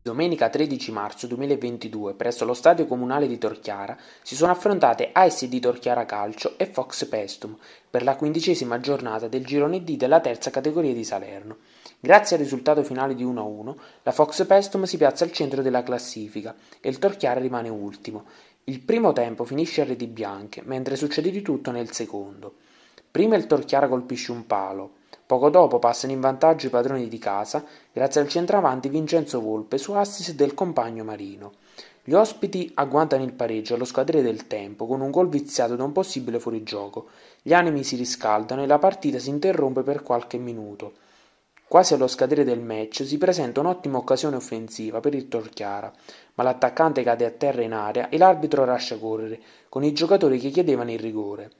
Domenica 13 marzo duemilaventidue presso lo Stadio Comunale di Torchiara si sono affrontate ASD Torchiara Calcio e Fox Pestum per la quindicesima giornata del girone D della terza categoria di Salerno. Grazie al risultato finale di 1-1, la Fox Pestum si piazza al centro della classifica e il Torchiara rimane ultimo. Il primo tempo finisce a reti bianche, mentre succede di tutto nel secondo. Prima il Torchiara colpisce un palo, Poco dopo passano in vantaggio i padroni di casa grazie al centravanti Vincenzo Volpe su assist del compagno Marino. Gli ospiti agguantano il pareggio allo scadere del tempo con un gol viziato da un possibile fuorigioco. Gli animi si riscaldano e la partita si interrompe per qualche minuto. Quasi allo scadere del match si presenta un'ottima occasione offensiva per il Torchiara, ma l'attaccante cade a terra in area e l'arbitro lascia correre, con i giocatori che chiedevano il rigore.